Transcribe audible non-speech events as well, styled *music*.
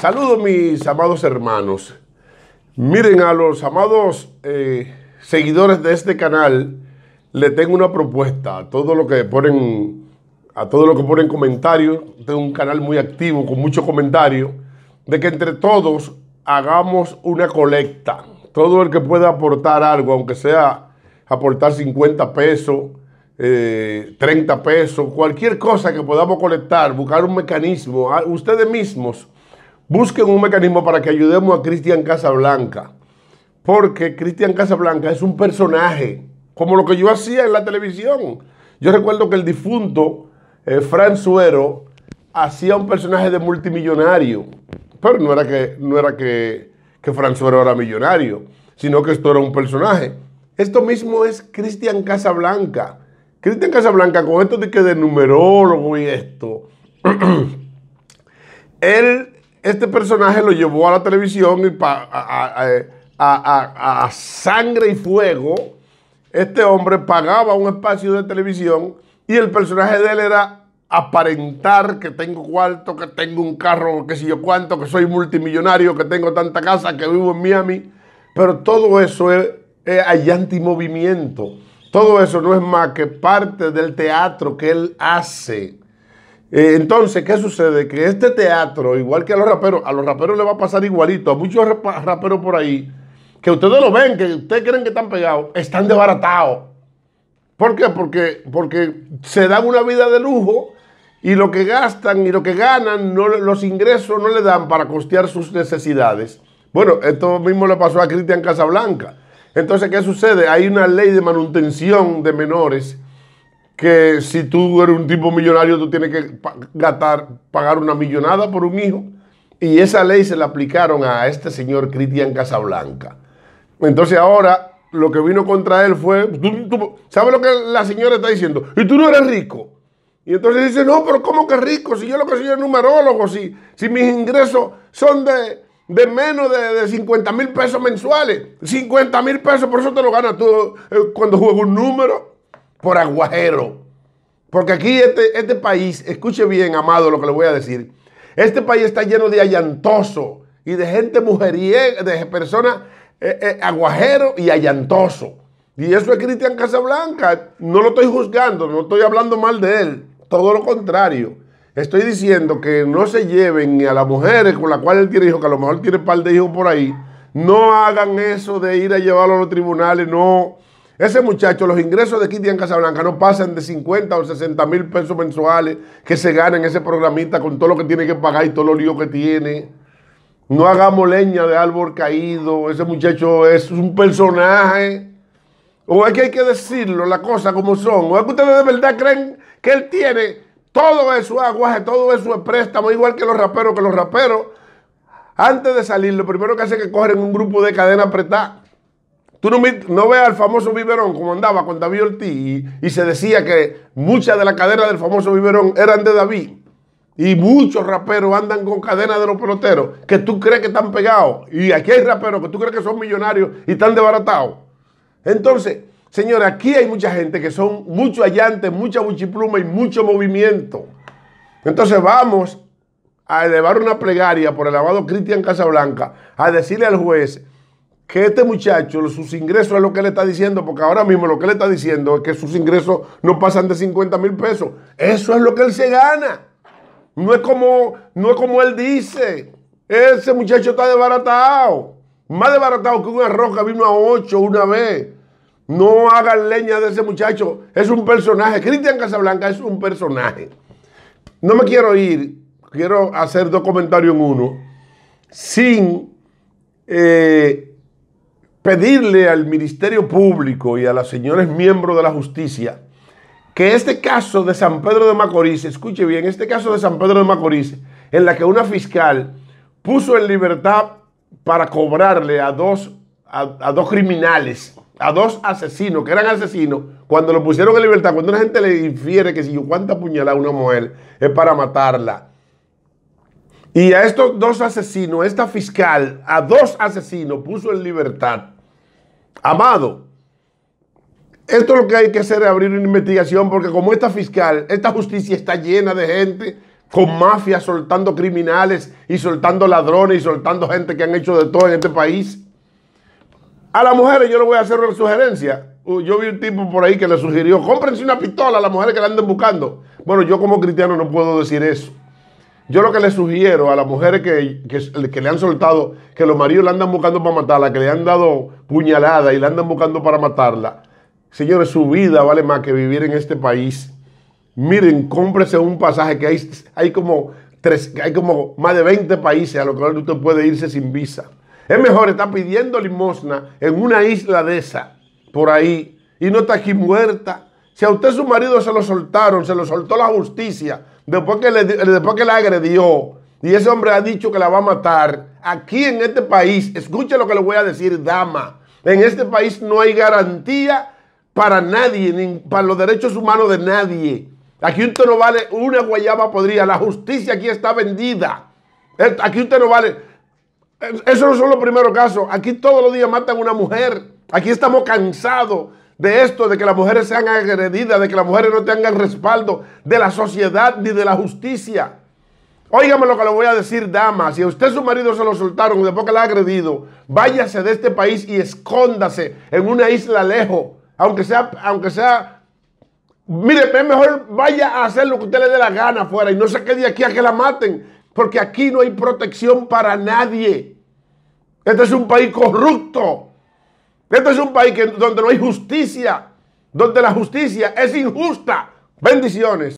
Saludos mis amados hermanos. Miren a los amados eh, seguidores de este canal, le tengo una propuesta. A todo lo que ponen, a todo lo que ponen comentarios, tengo un canal muy activo con muchos comentarios, de que entre todos hagamos una colecta. Todo el que pueda aportar algo, aunque sea aportar 50 pesos, 30 eh, pesos, cualquier cosa que podamos colectar, buscar un mecanismo, ustedes mismos busquen un mecanismo para que ayudemos a Cristian Casablanca. Porque Cristian Casablanca es un personaje, como lo que yo hacía en la televisión. Yo recuerdo que el difunto eh, Franz Suero hacía un personaje de multimillonario. Pero no era que, no era que, Suero era millonario, sino que esto era un personaje. Esto mismo es Cristian Casablanca. Cristian Casablanca, con esto de que de numerólogo y esto, *clears throat* él este personaje lo llevó a la televisión y a, a, a, sangre y fuego, este hombre pagaba un espacio de televisión y el personaje de él era aparentar que tengo cuarto, que tengo un carro, que sé yo cuánto, que soy multimillonario, que tengo tanta casa, que vivo en Miami. Pero todo eso es, anti-movimiento. Todo eso no es más que parte del teatro que él hace eh, entonces, ¿qué sucede? Que este teatro, igual que a los raperos, a los raperos le va a pasar igualito, a muchos raperos por ahí, que ustedes lo ven, que ustedes creen que están pegados, están desbaratados. ¿Por qué? Porque, porque se dan una vida de lujo y lo que gastan y lo que ganan, los ingresos no le dan para costear sus necesidades. Bueno, esto mismo le pasó a Cristian Casablanca. Entonces, ¿qué sucede? Hay una ley de manutención de menores que si tú eres un tipo millonario, tú tienes que pagar una millonada por un hijo. Y esa ley se la aplicaron a este señor Cristian Casablanca. Entonces ahora lo que vino contra él fue, ¿tú, sabes lo que la señora está diciendo? Y tú no eres rico. Y entonces dice, no, pero ¿cómo que rico? Si yo lo que soy es numerólogo, si, si mis ingresos son de, de menos de, de 50 mil pesos mensuales. 50 mil pesos, por eso te lo ganas tú eh, cuando juegas un número por aguajero. Porque aquí este, este país, escuche bien, amado, lo que le voy a decir. Este país está lleno de allantoso y de gente mujeriega, de personas eh, eh, aguajero y allantoso. Y eso es Cristian Casablanca. No lo estoy juzgando, no estoy hablando mal de él. Todo lo contrario. Estoy diciendo que no se lleven ni a las mujeres con las cuales él tiene hijos, que a lo mejor tiene un par de hijos por ahí. No hagan eso de ir a llevarlo a los tribunales, no. Ese muchacho, los ingresos de Kitty en Casablanca no pasan de 50 o 60 mil pesos mensuales que se gana en ese programita con todo lo que tiene que pagar y todo lo lío que tiene. No hagamos leña de árbol caído. Ese muchacho es un personaje. O es que hay que decirlo, las cosas como son. O es que ustedes de verdad creen que él tiene todo eso aguaje, todo eso es préstamo, igual que los raperos, que los raperos. Antes de salir, lo primero que hace es que cogen un grupo de cadena apretada Tú no, veas al famoso biberón como andaba con David Ortiz y, se decía que muchas de las cadenas del famoso biberón eran de David. Y muchos raperos andan con cadenas de los peloteros que tú crees que están pegados. Y aquí hay raperos que tú crees que son millonarios y están desbaratados. Entonces, señores, aquí hay mucha gente que son muchos hallantes, mucha buchipluma y mucho movimiento. Entonces vamos a elevar una plegaria por el amado Cristian Casablanca, a decirle al juez que este muchacho, sus ingresos es lo que le está diciendo, porque ahora mismo lo que le está diciendo es que sus ingresos no pasan de 50 mil pesos. Eso es lo que él se gana. No es como, no es como él dice. Ese muchacho está desbaratado. Más desbaratado que una roca vino a 8 una vez. No hagan leña de ese muchacho. Es un personaje. Cristian Casablanca es un personaje. No me quiero ir. Quiero hacer dos comentarios en uno. Sin eh, pedirle al Ministerio Público y a las señores miembros de la justicia que este caso de San Pedro de Macorís, escuche bien, este caso de San Pedro de Macorís, en la que una fiscal puso en libertad para cobrarle a dos, a, dos criminales, a dos asesinos, que eran asesinos, cuando lo pusieron en libertad, cuando una gente le infiere que si yo cuánta puñalada a una mujer es para matarla. Y a estos dos asesinos, esta fiscal, a dos asesinos puso en libertad. Amado, esto lo que hay que hacer es abrir una investigación, porque como esta fiscal, esta justicia está llena de gente con mafias soltando criminales y soltando ladrones y soltando gente que han hecho de todo en este país. A las mujeres yo le voy a hacer una sugerencia. Uh, yo vi un tipo por ahí que le sugirió, cómprense una pistola a las mujeres que la anden buscando. Bueno, yo como cristiano no puedo decir eso. Yo lo que le sugiero a las mujeres que, que, le han soltado, que los maridos la andan buscando para matarla, que le han dado puñalada y la andan buscando para matarla. Señores, su vida vale más que vivir en este país. Miren, cómprese un pasaje que hay, hay, como, tres, hay como más de 20 países a los cuales usted puede irse sin visa. Es mejor estar pidiendo limosna en una isla de esa, por ahí, y no está aquí muerta. Si a usted su marido se lo soltaron, se lo soltó la justicia, después que, le, la agredió y ese hombre ha dicho que la va a matar, aquí en este país, escuche lo que le voy a decir, dama, en este país no hay garantía para nadie, ni para los derechos humanos de nadie. Aquí usted no vale una guayaba podría, la justicia aquí está vendida. Aquí usted no vale. Eso no son los primeros casos. Aquí todos los días matan a una mujer. Aquí estamos cansados de esto, de que las mujeres sean agredidas, de que las mujeres no tengan respaldo de la sociedad ni de la justicia. Óigame lo que le voy a decir, dama. Si a usted su marido se lo soltaron después que le ha agredido, váyase de este país y escóndase en una isla lejos. Aunque sea, aunque sea, mire, es mejor vaya a hacer lo que usted le dé la gana afuera y no se quede aquí a que la maten. Porque aquí no hay protección para nadie. Este es un país corrupto. Esto es un país donde no hay justicia, donde la justicia es injusta. Bendiciones.